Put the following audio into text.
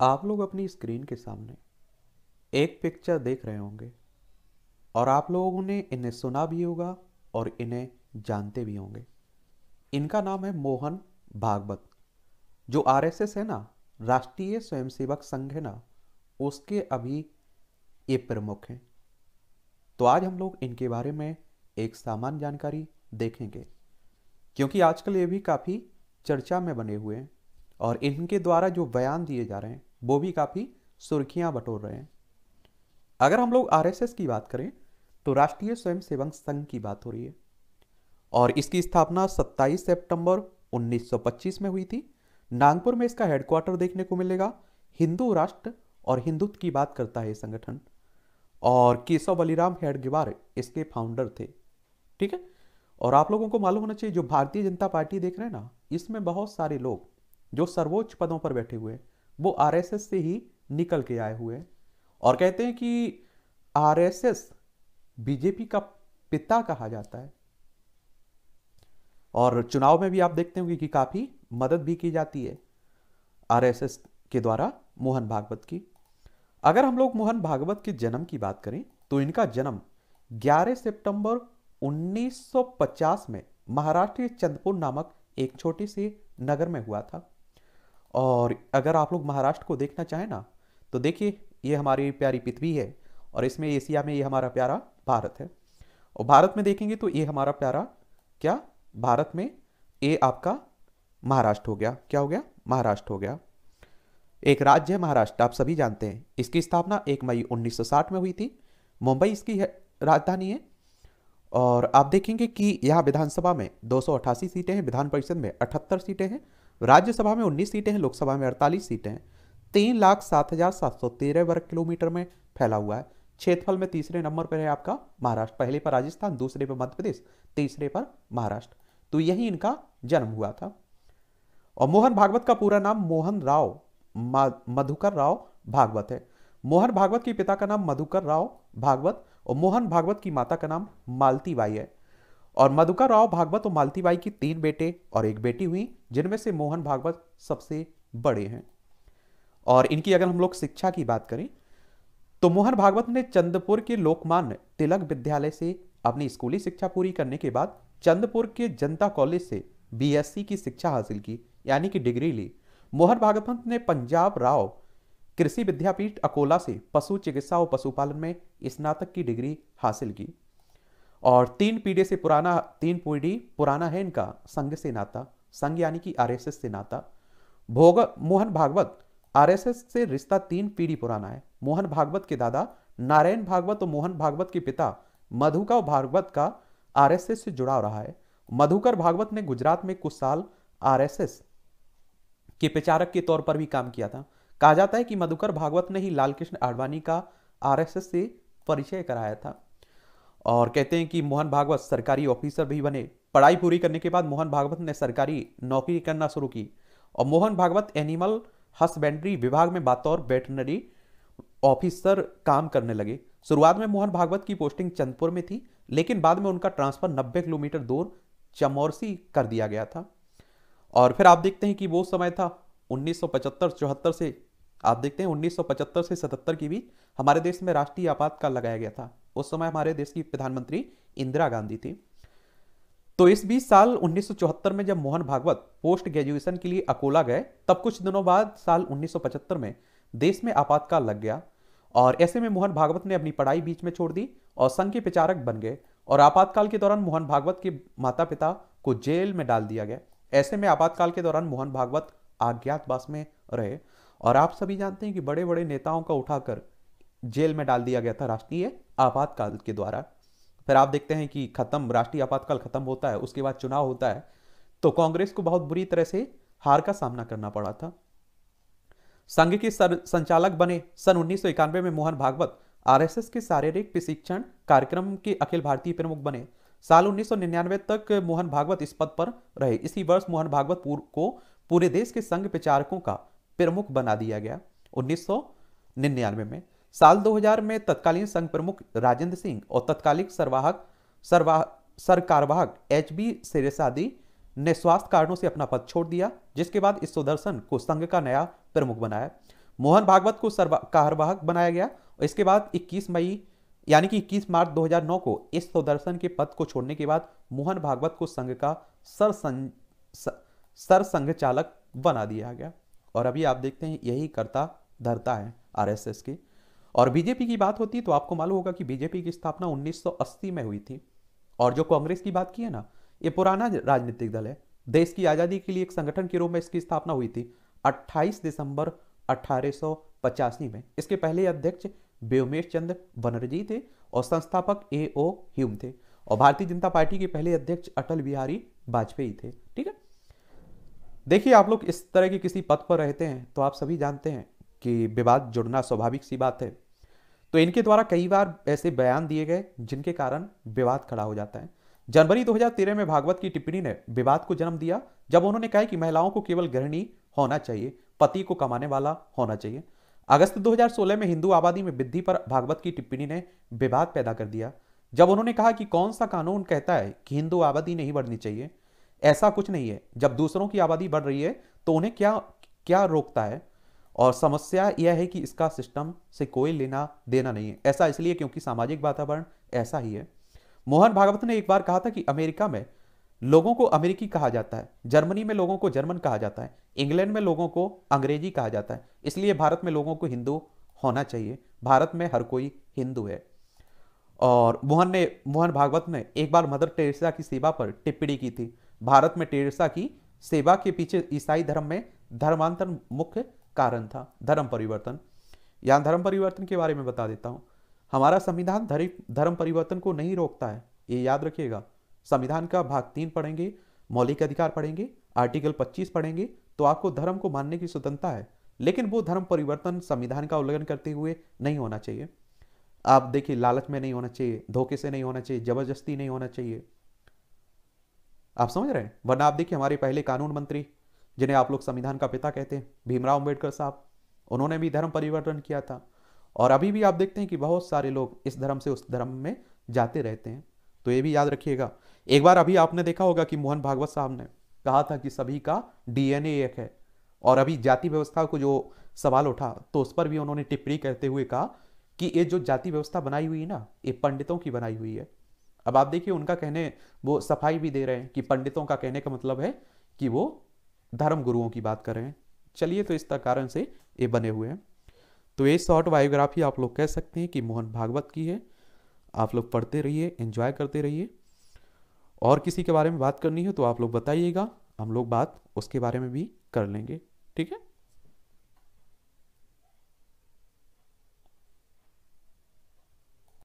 आप लोग अपनी स्क्रीन के सामने एक पिक्चर देख रहे होंगे और आप लोगों ने इन्हें सुना भी होगा और इन्हें जानते भी होंगे इनका नाम है मोहन भागवत जो आरएसएस है ना राष्ट्रीय स्वयंसेवक संघ है ना उसके अभी ये प्रमुख हैं तो आज हम लोग इनके बारे में एक सामान्य जानकारी देखेंगे क्योंकि आजकल ये भी काफ़ी चर्चा में बने हुए हैं और इनके द्वारा जो बयान दिए जा रहे हैं वो भी काफ़ी सुर्खियां बटोर रहे हैं अगर हम लोग आरएसएस की बात करें तो राष्ट्रीय स्वयंसेवक संघ की बात हो रही है और इसकी स्थापना 27 सितंबर 1925 में हुई थी नागपुर में इसका हेडक्वार्टर देखने को मिलेगा हिंदू राष्ट्र और हिंदुत्व की बात करता है संगठन और केशव बलिराम हेडगेवार इसके फाउंडर थे ठीक है और आप लोगों को मालूम होना चाहिए जो भारतीय जनता पार्टी देख रहे हैं ना इसमें बहुत सारे लोग जो सर्वोच्च पदों पर बैठे हुए हैं वो आरएसएस से ही निकल के आए हुए हैं और कहते हैं कि आरएसएस बीजेपी का पिता कहा जाता है और चुनाव में भी आप देखते होंगे कि काफ़ी मदद भी की जाती है आरएसएस के द्वारा मोहन भागवत की अगर हम लोग मोहन भागवत के जन्म की बात करें तो इनका जन्म 11 सितंबर 1950 में महाराष्ट्र के चंदपुर नामक एक छोटे से नगर में हुआ था और अगर आप लोग महाराष्ट्र को देखना चाहें ना तो देखिए ये हमारी प्यारी पृथ्वी है और इसमें एशिया में ये हमारा प्यारा भारत है और भारत में देखेंगे तो ये हमारा प्यारा क्या भारत में ये आपका महाराष्ट्र हो गया क्या हो गया महाराष्ट्र हो गया एक राज्य है महाराष्ट्र आप सभी जानते हैं इसकी स्थापना एक मई 1960 में हुई थी मुंबई इसकी राजधानी है और आप देखेंगे कि यह विधानसभा में दो सीटें हैं विधान परिषद में अठहत्तर सीटें हैं राज्यसभा में उन्नीस सीटें हैं लोकसभा में अड़तालीस सीटें हैं तीन लाख सात हजार सात सौ तेरह वर्ग किलोमीटर में फैला हुआ है क्षेत्रफल में तीसरे नंबर पर है आपका महाराष्ट्र पहले पर राजस्थान दूसरे पर मध्य प्रदेश तीसरे पर महाराष्ट्र तो यही इनका जन्म हुआ था और मोहन भागवत का पूरा नाम मोहन राव मधुकर राव भागवत है मोहन भागवत के पिता का नाम मधुकर राव भागवत और मोहन भागवत की माता का नाम मालती बाई है और मधुका राव भागवत और मालतीबाई की तीन बेटे और एक बेटी हुई जिनमें से मोहन भागवत सबसे बड़े हैं और इनकी अगर हम लोग शिक्षा की बात करें तो मोहन भागवत ने चंदपुर के लोकमान्य तिलक विद्यालय से अपनी स्कूली शिक्षा पूरी करने के बाद चंदपुर के जनता कॉलेज से बीएससी की शिक्षा हासिल की यानी कि डिग्री ली मोहन भागवत ने पंजाब राव कृषि विद्यापीठ अकोला से पशु चिकित्सा और पशुपालन में स्नातक की डिग्री हासिल की और तीन पीढ़ी से पुराना तीन पीढ़ी पुराना है इनका संघ से नाता संघ यानी कि आरएसएस से नाता भोग मोहन भागवत आरएसएस से रिश्ता तीन पीढ़ी पुराना है मोहन भागवत के दादा नारायण भागवत और मोहन भागवत के पिता मधुका भागवत का आरएसएस से जुड़ाव रहा है मधुकर भागवत ने गुजरात में कुछ साल आरएसएस के प्रचारक के तौर पर भी काम किया था कहा जाता है कि मधुकर भागवत ने ही लालकृष्ण आडवाणी का आरएसएस से परिचय कराया था और कहते हैं कि मोहन भागवत सरकारी ऑफिसर भी बने पढ़ाई पूरी करने के बाद मोहन भागवत ने सरकारी नौकरी करना शुरू की और मोहन भागवत एनिमल हस्बेंड्री विभाग में बतौर वेटनरी ऑफिसर काम करने लगे शुरुआत में मोहन भागवत की पोस्टिंग चंदपुर में थी लेकिन बाद में उनका ट्रांसफर 90 किलोमीटर दूर चमौरसी कर दिया गया था और फिर आप देखते हैं कि वो समय था 1975-74 से आप देखते हैं 1975 से 77 के बीच हमारे देश में राष्ट्रीय आपातकाल लगाया गया था उस समय हमारे देश की प्रधानमंत्री इंदिरा गांधी थी तो इस बीच साल 1974 में जब मोहन भागवत पोस्ट ग्रेजुएशन के लिए अकोला गए तब कुछ दिनों बाद साल 1975 में देश में आपातकाल लग गया और ऐसे में मोहन भागवत ने अपनी पढ़ाई बीच में छोड़ दी और संघ के प्रचारक बन गए और आपातकाल के दौरान मोहन भागवत के माता पिता को जेल में डाल दिया गया ऐसे में आपातकाल के दौरान मोहन भागवत अज्ञातवास में रहे और आप सभी जानते हैं कि बड़े बड़े नेताओं का उठाकर जेल में डाल दिया गया था राष्ट्रीय आपातकाल के द्वारा फिर आप देखते हैं कि खत्म राष्ट्रीय आपातकाल खत्म होता है उसके बाद चुनाव होता है तो कांग्रेस को बहुत बुरी तरह से हार का सामना करना पड़ा था संघ के संचालक बने सन उन्नीस में मोहन भागवत आरएसएस के शारीरिक प्रशिक्षण कार्यक्रम के अखिल भारतीय प्रमुख बने साल 1999 तक मोहन भागवत इस पद पर रहे इसी वर्ष मोहन भागवत पूर को पूरे देश के संघ प्रचारकों का प्रमुख बना दिया गया 1999 में साल 2000 में तत्कालीन संघ प्रमुख राजेंद्र सिंह और तत्कालिक सरवाहक सर्वा सरकारवाहक एच बी सेरेसादी ने स्वास्थ्य कारणों से अपना पद छोड़ दिया जिसके बाद इस सुदर्शन को संघ का नया प्रमुख बनाया मोहन भागवत को कार्यवाहक बनाया गया और इसके बाद 21 मई यानी कि 21 मार्च 2009 को इस सुदर्शन के पद को छोड़ने के बाद मोहन भागवत को संघ का सर संघ चालक बना दिया गया और अभी आप देखते हैं यही करता धरता है आरएसएस के और बीजेपी की बात होती तो आपको मालूम होगा कि बीजेपी की स्थापना 1980 में हुई थी और जो कांग्रेस की बात की है ना ये पुराना राजनीतिक दल है देश की आज़ादी के लिए एक संगठन के रूप में इसकी स्थापना हुई थी 28 दिसंबर अठारह में इसके पहले अध्यक्ष व्योमेश चंद्र बनर्जी थे और संस्थापक ए ओ ह्यूम थे और भारतीय जनता पार्टी के पहले अध्यक्ष अटल बिहारी वाजपेयी थे ठीक है देखिए आप लोग इस तरह के किसी पद पर रहते हैं तो आप सभी जानते हैं कि विवाद जुड़ना स्वाभाविक सी बात है तो इनके द्वारा कई बार ऐसे बयान दिए गए जिनके कारण विवाद खड़ा हो जाता है जनवरी 2013 में भागवत की टिप्पणी ने विवाद को जन्म दिया जब उन्होंने कहा कि महिलाओं को केवल गृहिणी होना चाहिए पति को कमाने वाला होना चाहिए अगस्त 2016 में हिंदू आबादी में वृद्धि पर भागवत की टिप्पणी ने विवाद पैदा कर दिया जब उन्होंने कहा कि कौन सा कानून कहता है कि हिंदू आबादी नहीं बढ़नी चाहिए ऐसा कुछ नहीं है जब दूसरों की आबादी बढ़ रही है तो उन्हें क्या क्या रोकता है और समस्या यह है कि इसका सिस्टम से कोई लेना देना नहीं है ऐसा इसलिए क्योंकि सामाजिक वातावरण ऐसा ही है मोहन भागवत ने एक बार कहा था कि अमेरिका में लोगों को अमेरिकी कहा जाता है जर्मनी में लोगों को जर्मन कहा जाता है इंग्लैंड में लोगों को अंग्रेजी कहा जाता है इसलिए भारत में लोगों को हिंदू होना चाहिए भारत में हर कोई हिंदू है और मोहन ने मोहन भागवत ने एक बार मदर टेरेसा की सेवा पर टिप्पणी की थी भारत में टेरेसा की सेवा के पीछे ईसाई धर्म में धर्मांतरण मुख्य कारण था धर्म परिवर्तन यहाँ धर्म परिवर्तन के बारे में बता देता हूँ हमारा संविधान धर्म परिवर्तन को नहीं रोकता है ये याद रखिएगा संविधान का भाग तीन पढ़ेंगे मौलिक अधिकार पढ़ेंगे आर्टिकल 25 पढ़ेंगे तो आपको धर्म को मानने की स्वतंत्रता है लेकिन वो धर्म परिवर्तन संविधान का उल्लंघन करते हुए नहीं होना चाहिए आप देखिए लालच में नहीं होना चाहिए धोखे से नहीं होना चाहिए जबरदस्ती नहीं होना चाहिए आप समझ रहे हैं वरना आप देखिए हमारे पहले कानून मंत्री जिन्हें आप लोग संविधान का पिता कहते हैं भीमराव अम्बेडकर साहब उन्होंने भी धर्म परिवर्तन किया था और अभी भी आप देखते हैं कि बहुत सारे लोग इस धर्म से उस धर्म में जाते रहते हैं तो ये भी याद रखिएगा एक बार अभी आपने देखा होगा कि मोहन भागवत साहब ने कहा था कि सभी का डीएनए एक है और अभी जाति व्यवस्था को जो सवाल उठा तो उस पर भी उन्होंने टिप्पणी करते हुए कहा कि ये जो जाति व्यवस्था बनाई हुई है ना ये पंडितों की बनाई हुई है अब आप देखिए उनका कहने वो सफाई भी दे रहे हैं कि पंडितों का कहने का मतलब है कि वो धर्म गुरुओं की बात कर रहे हैं चलिए तो इस कारण से ये बने हुए हैं तो ये शॉर्ट बायोग्राफी आप लोग कह सकते हैं कि मोहन भागवत की है आप लोग पढ़ते रहिए एंजॉय करते रहिए और किसी के बारे में बात करनी है तो आप लोग बताइएगा हम लोग बात उसके बारे में भी कर लेंगे ठीक है